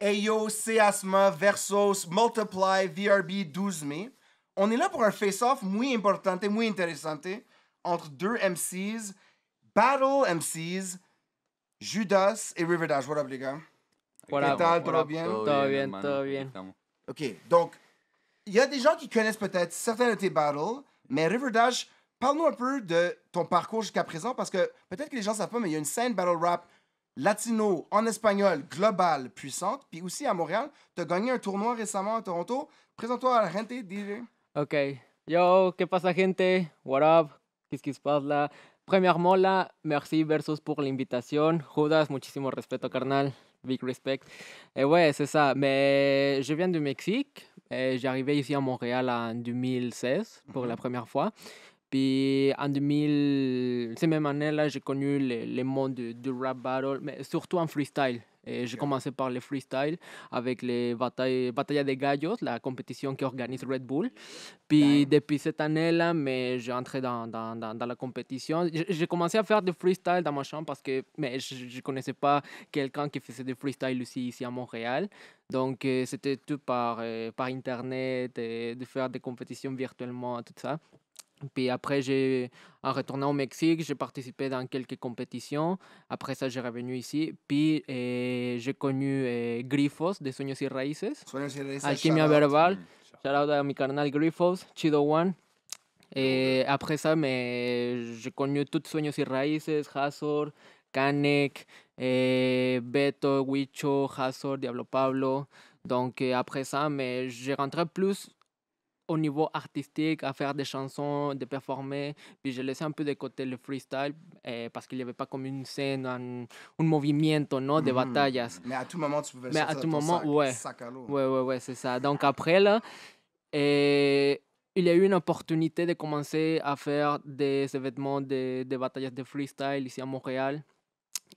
Ayo, Seasma, Versus, Multiply, VRB 12 mai. On est là pour un face-off muy importante, muy interesante entre deux MCs, Battle MCs, Judas et River Dash. What up, les gars? Voilà, quest bien? Tout bien, tout bien. OK, donc, il y a des gens qui connaissent peut-être certains de tes battles, mais River parle-nous un peu de ton parcours jusqu'à présent, parce que peut-être que les gens ne savent pas, mais il y a une scène battle rap latino en espagnol globale puissante. Puis aussi à Montréal, tu as gagné un tournoi récemment à Toronto. Présente-toi à la gente, DJ. Ok. Yo, ¿qué pasa, gente? What up? Qu'est-ce qui se passe là? Premièrement, merci Versus pour l'invitation. Judas, muchísimo respeto, carnal. Big respect. Et eh, ouais, c'est ça. Mais je viens du Mexique. Eh, j'arrivais ici à Montréal en 2016 pour mhm. la première fois. Puis en 2000, ces même année-là, j'ai connu le, le monde du, rap battle, mais surtout en freestyle. Et j'ai commencé par le freestyle avec les batailles, Batalla de Gallos, la compétition qui organise Red Bull. Puis depuis cette année-là, mais j'ai entré dans, dans, dans, la compétition. J'ai commencé à faire du freestyle dans ma chambre parce que mais je ne connaissais pas quelqu'un qui faisait du freestyle aussi ici à Montréal. Donc euh, c'était tout par, euh, par Internet, de faire des compétitions virtuellement, tout ça. Puis après, j'ai, en retournant au Mexique, j'ai participé dans quelques compétitions. Après ça, j'ai revenu ici. Puis euh, j'ai connu euh, Griffos de Sueños y Raíces, Sueños Verbal. Mm, shout out à mi carnal Griffos Chido eh, One. après ça, mais j'ai connu tous Sueños y Raíces, Hazor, Kanek, eh, Beto, Huicho, Hazor, Diablo Pablo. Donc eh, après ça, mais j'ai rentré plus au niveau artistique, à faire des chansons, de performer. Puis j'ai laissé un peu de côté le freestyle eh, parce qu'il n'y avait pas comme une scène, un, mouvement non, de mm-hmm. batailles. Mais à tout moment, tu pouvais Mais à tout moment, ouais. ouais. Ouais, ouais, c'est ça. Donc après, là, et eh, il y a eu une opportunité de commencer à faire des événements de, de batailles de freestyle ici à Montréal.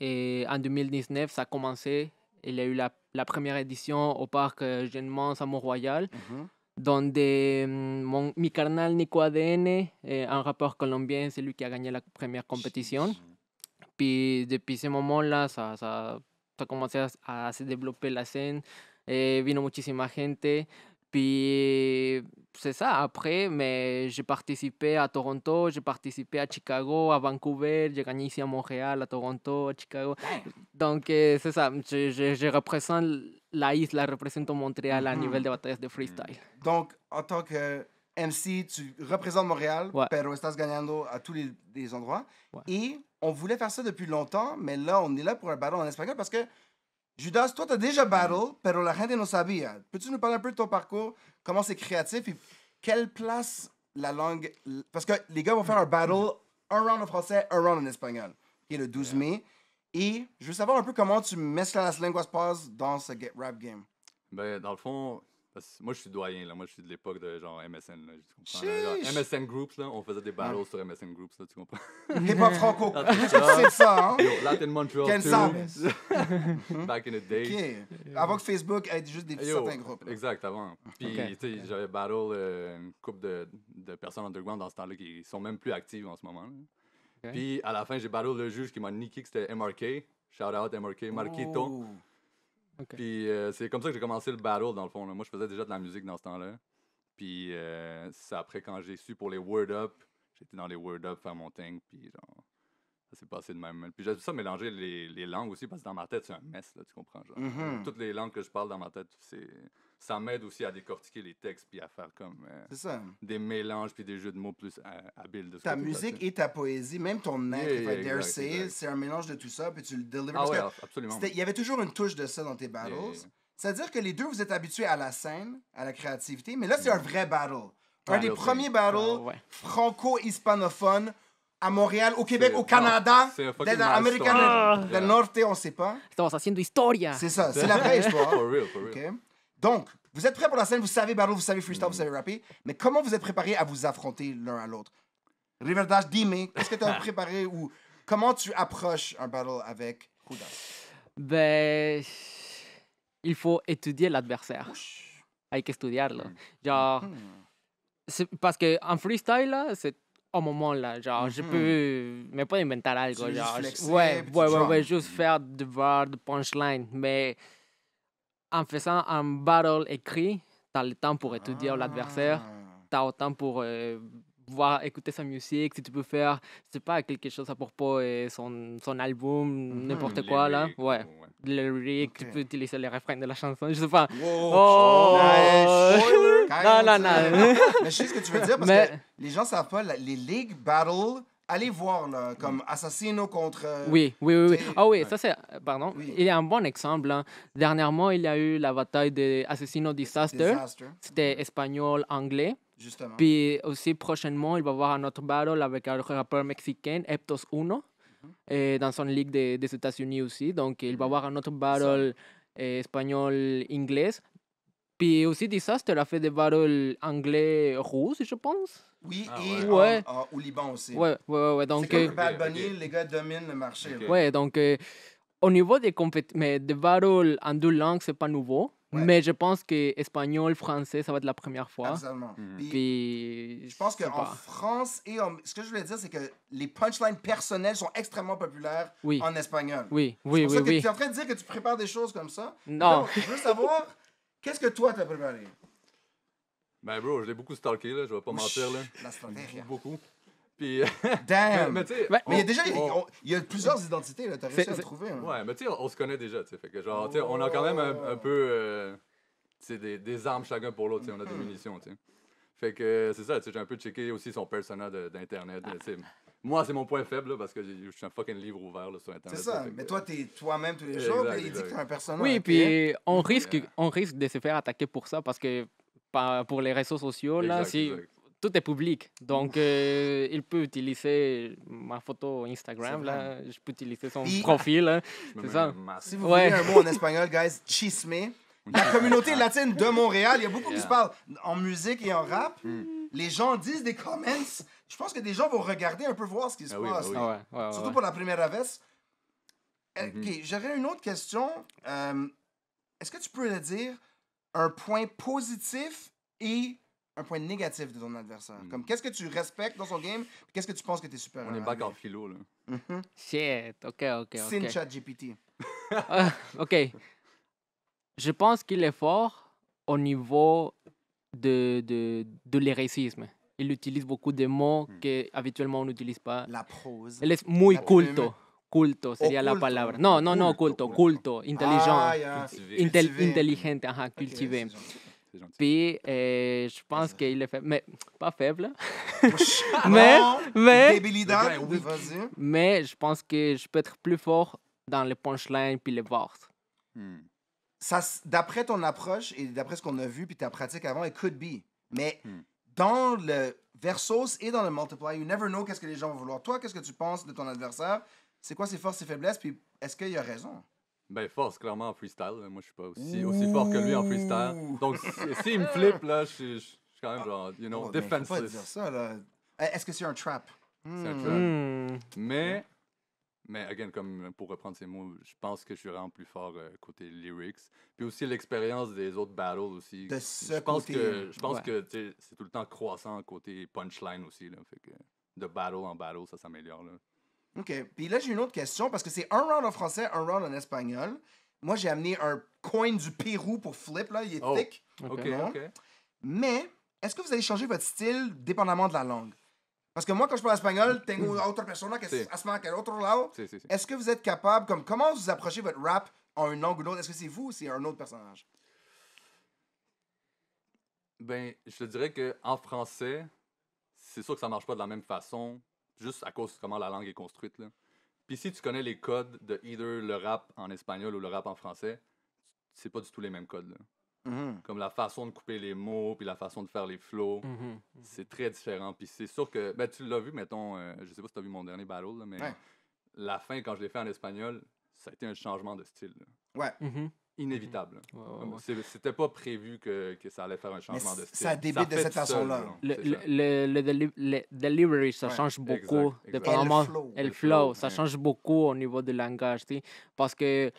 Et en 2019, ça a commencé. Il y a eu la, première édition au parc euh, Jeune Mans à Mont-Royal donde mm, mon, mi carnal Nico ADN, eh, un rappeur colombien, c'est lui qui a gagné la première compétition. Puis depuis ce moment-là, ça, a commencé à, se développer la scène. Eh, vino muchísima gente. Puis c'est ça, après, mais j'ai participé à Toronto, j'ai participé à Chicago, à Vancouver, j'ai gagné ici à Montréal, à Toronto, à Chicago. Donc c'est ça, je, je représente la isla représente Montréal à niveau de de freestyle. Mm. Donc, en tant que eh, MC, tu représentes Montréal, mais pero estás ganando à tous les, endroits. Et on voulait faire ça depuis longtemps, mais là, on est là pour un battle en espagnol parce que Judas, toi, tu as déjà mm. battle, pero la gente no savait. Peux-tu nous parler un peu de ton parcours, comment c'est créatif et quelle place la langue. Parce que les gars vont faire un battle, mm. un round en français, un round en espagnol, qui est le 12 mai. Et je veux savoir un peu comment tu mets la lenguas passe dans ce rap game. Ben, dans le fond, moi je suis doyen, là. Moi je suis de l'époque de genre MSN, là. Tu comprends, Genre, MSN Groups, là. On faisait des battles sur MSN Groups, là. Tu comprends? Hip-hop franco. C'est ça, hein? Yo, Latin Montreal. Ken Back in the day. Avant que Facebook ait juste des petits certains groupes. Là. Exact, avant. Puis, tu sais, j'avais battle euh, une couple de, de personnes underground dans ce temps-là qui sont même plus actives en ce moment. Là. Puis à la fin, j'ai battu le juge qui m'a niqué que c'était MRK. Shout out MRK, Marquito. Puis euh, c'est comme ça que j'ai commencé le battle dans le fond. Moi, je faisais déjà de la musique dans ce temps-là. Puis euh, c'est après quand j'ai su pour les Word Up, j'étais dans les Word Up faire mon thing. Puis genre, ça s'est passé de même. Puis j'aime ça mélanger les, les, langues aussi, parce que dans ma tête, c'est un mess, là, tu comprends. Genre. Mm-hmm. Toutes les langues que je parle dans ma tête, c'est ça m'aide aussi à décortiquer les textes, puis à faire comme euh, des mélanges, puis des jeux de mots plus euh, habiles. De ta musique et ta poésie, même ton être, c'est un mélange de tout ça, puis tu le delivers. Ah, oui, absolument. Il y avait toujours une touche de ça dans tes battles. C'est-à-dire que les deux, vous êtes habitués à la scène, à la créativité, mais là, c'est mm. un vrai battle. Un ah, des premiers battles ah franco-hispanophone à Montréal, au Québec, au Canada, dans l'Amérique du Nord, on ne sait pas. Estamos de historia. C'est ça, c'est la vraie histoire. Donc, vous êtes prêts pour la scène, vous savez battle, vous savez freestyle, vous savez rapper, mais comment vous êtes préparés à vous affronter l'un à l'autre Riverdash, dis-moi, qu'est-ce que tu as préparé ou comment tu approches un battle avec Huda Ben, il faut étudier l'adversaire. Il faut étudier parce que freestyle, c'est au moment là. Genre, je mhm. peux. Mais pas inventer algo. genre, ouais, ouais, ouais, juste faire du de punchline Mais en faisant un battle écrit, t'as le temps pour étudier l'adversaire, ah. t'as autant pour. Euh, voir écouter sa musique si tu peux faire je pas quelque chose à propos de euh, son, son album mhm. n'importe quoi là ouais le peux utiliser les, les refrains de la chanson. Je sais pas. Oh. non, non, non. Mais je sais ce que tu veux dire parce que les gens savent pas, les League Battle allez voir, comme mm. Assassino contre. Euh, oui, oui, oui. Ah oui, ça c'est. Euh, pardon. Il y a un bon exemple. Hein. Dernièrement, il y a eu la bataille de Assassino Disaster. C'était espagnol, anglais. Justement. Puis aussi, prochainement, il va y avoir un autre battle avec un rappeur mexicain, Eptos 1 et eh, dans son ligue des États-Unis aussi. Donc, il va avoir un autre battle eh, espagnol-anglais. Puis aussi, Disaster a fait des battles anglais-russes, je pense. Oui, ah, et au Liban aussi. Ouais, ouais, ouais. Donc, euh, Bad les gars dominent le marché. Ouais, donc euh, au niveau des compétitions, mais des battles en deux langues, c'est pas nouveau. Mais je pense que espagnol, français, ça va être la première fois. Absolument. Mm. Puis, je pense qu'en France et Ce que je voulais dire, c'est que les punchlines personnelles sont extrêmement populaires en espagnol. Oui, oui, oui. Que tu es en train de dire que tu prépares des choses comme ça. Non. Donc, je veux savoir, qu'est-ce que toi tu as préparé? Ben, bro, je l'ai beaucoup stalké, là, je vais pas mentir, là. La beaucoup. Euh, Damn! Ben, mais, il y a déjà il y a plusieurs identités, là. T'as réussi à trouver. Ouais, mais tu sais, on, se connaît déjà, tu sais. Fait que genre, tu on a quand même un, oh. peu. Euh, des, des, armes chacun pour l'autre, tu sais. On a des hmm. munitions, tu sais. Fait que c'est ça, tu sais, j'ai un peu checké aussi son persona euh, d'Internet, tu Moi, c'est mon point faible, là, parce que je suis un fucking livre ouvert là, sur Internet. C'est ça, mais toi, t'es toi-même tous les jours, il dit que t'es un personnage. Oui, puis on risque, on risque de se faire attaquer pour ça, parce que pour les réseaux sociaux, là, si tout est public. Donc, euh, il peut utiliser ma photo Instagram. Là. Je peux utiliser son profil. Hein. C'est ça. Si vous un mot en espagnol, guys, chisme. La communauté latine de Montréal, il y a beaucoup qui se parlent en musique et en rap. Mm. Les gens disent des comments. Je pense que des gens vont regarder un peu voir ce qui se ah passe. Ah ah Surtout pour la première veste. Euh, mm-hmm. J'aurais une autre question. Euh, est-ce que tu peux dire un point positif et un point négatif de ton adversaire. Hmm. Comme qu'est-ce que tu respectes dans son game, qu'est-ce que tu penses que tu es super. On est back en philo, là. Mm-hmm. Shit, ok, ok. ok. Sin chat GPT. Ah, ok. Je pense qu'il est fort au niveau de, de, de l'érécisme. Il utilise beaucoup de mots hmm. que habituellement on n'utilise pas. La prose. Elle est muy culto. Culto oh, sería la palabra. Non, non, non, culto, culto, culto. intelligent, ah, intelligente, cultivé. Puis, euh, je pense qu'il est faible. Mais, pas faible. Hein. Oh, mais, mais. Mais, je pense que je peux être plus fort dans les punchlines puis les bars. Hmm. Ça, d'après ton approche et d'après ce qu'on a vu puis ta pratique avant, it could be. Mais hmm. dans le versus et dans le multiply, you never know qu'est-ce que les gens vont vouloir. Toi, qu'est-ce que tu penses de ton adversaire? C'est quoi ses forces et faiblesses? Puis, est-ce qu'il a raison? Ben, force, clairement, en freestyle. Moi, je suis pas aussi, aussi fort que lui en freestyle. Donc, s'il si, me flippe, là, je suis quand même, genre, you know, oh, Je pas dire ça, là. Eh, est-ce que c'est un trap? C'est un hmm. trap. Hmm. Mais, mais, again, comme pour reprendre ces mots, je pense que je suis vraiment plus fort euh, côté lyrics. Puis aussi l'expérience des autres battles aussi. De ce je pense que Je pense que c'est tout le temps croissant côté punchline aussi. Là. Fait que de battle en battle, ça s'améliore. OK. Puis là, j'ai une autre question parce que c'est un round en français, un round en espagnol. Moi, j'ai amené un coin du Pérou pour flip, là. Il est oh. thick. OK, OK. Mais est-ce que vous allez changer votre style dépendamment de la langue? Parce que moi, quand je parle espagnol, une autre mm. persona que se à là. lado. Est-ce que vous êtes capable, comme, comment vous approchez votre rap en une langue ou autre? Est-ce que c'est vous ou c'est un autre personnage? Ben, je te dirais que en français, c'est sûr que ça marche pas de la même façon juste à cause de comment la langue est construite. Puis si tu connais les codes de either le rap en espagnol ou le rap en français, c'est pas du tout les mêmes codes. Mm-hmm. Comme la façon de couper les mots, puis la façon de faire les flows, mm-hmm. Mm-hmm. c'est très différent. Puis c'est sûr que, ben, tu l'as vu, mettons, euh, je sais pas si as vu mon dernier battle, mais la fin, quand je l'ai fait en espagnol, ça a été un changement de style. Ouais inévitable. Mhm. C'était pas prévu que, ça allait faire un changement de style. Ça débute de cette façon-là. Le, delivery, ça change beaucoup. Le flow. ça change beaucoup au niveau du langage. Parce que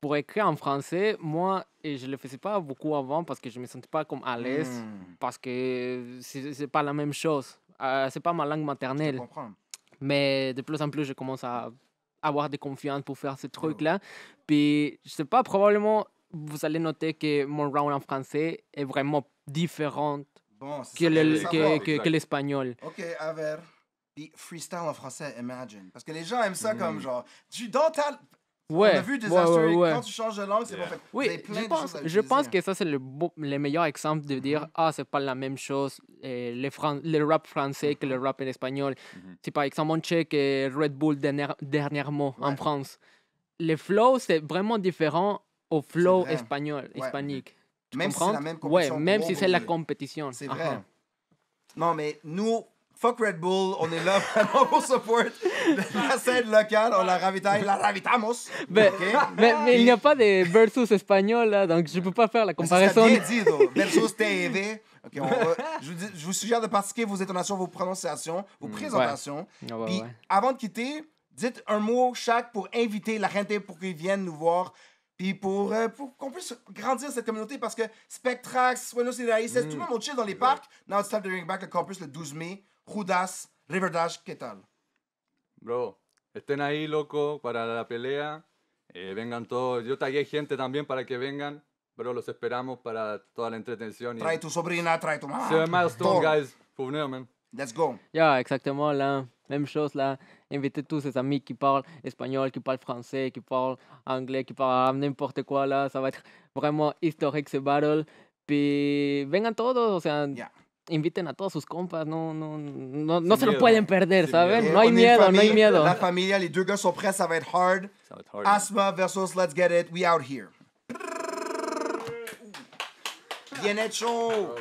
pour écrire en français, moi, et je le faisais pas beaucoup avant parce que je me sentais pas comme à l'aise. Hmm. Parce que c'est pas la même chose. Euh, c'est pas ma langue maternelle. Mais de plus en plus, je commence à avoir des confiance pour faire ce truc là Puis, je sais pas, probablement, vous allez noter que mon round en français est vraiment différent que, l'espagnol. Ok, à ver. freestyle en français, imagine. Parce que les gens aiment ça mm. comme genre, du dans on a vu des quand tu changes de langue, c'est parfait. Oui, je, pense, que ça, c'est le, le, meilleur exemple de dire mm-hmm. Ah, c'est pas la même chose euh, le, rap français que le mm-hmm. rap en espagnol. Mm-hmm. C'est par exemple, on check euh, Red Bull dernièrement en France, le flow, c'est vraiment différent au flow espagnol, hispanique. Tu même comprends? si c'est la même compétition. Même si c'est la compétition. C'est vrai. Uh-huh. Non, mais nous, Fuck Red Bull, on est là vraiment pour support la scène locale, on la ravitaille, la ravitamos. Mais, il n'y a pas de versus espagnol, donc je ne peux pas faire la comparaison. C'est bien dit, versus TV. je, vous suggère de pratiquer vos intonations, vos prononciations, vos mm, présentations. Ah, Puis avant de quitter, dites un mot chaque pour inviter la gente pour qu'ils viennent nous voir. Puis euh, pour, qu'on puisse grandir cette communauté parce que Spectrax, Buenos Aires, tout le mm. monde chill dans les parcs. Now it's time to bring back le campus le 12 mai. Judas, Riverdash, ¿qué tal? Bro, estén ahí, loco, para la pelea. Eh, vengan todos. Yo tagué gente también para que vengan. Bro, los esperamos para toda la entretención. Y... Trae tu sobrina, trae tu mamá. Se ve milestone, guys. Pour man. Let's go. Yeah, exactamente, em la Même chose, là. Invitez tous ces amis qui parlent espagnol, qui parlent français, qui parlent anglais, qui parlent n'importe quoi, là. Ça va être vraiment historique, ce battle. vengan todos, o sea inviten a todos sus compas, no, no, no, se lo pueden perder, ¿saben? Eh, no hay miedo, no hay miedo. La familia, los dos gars va a ser Asma versus Let's Get It, we out here. Bien hecho.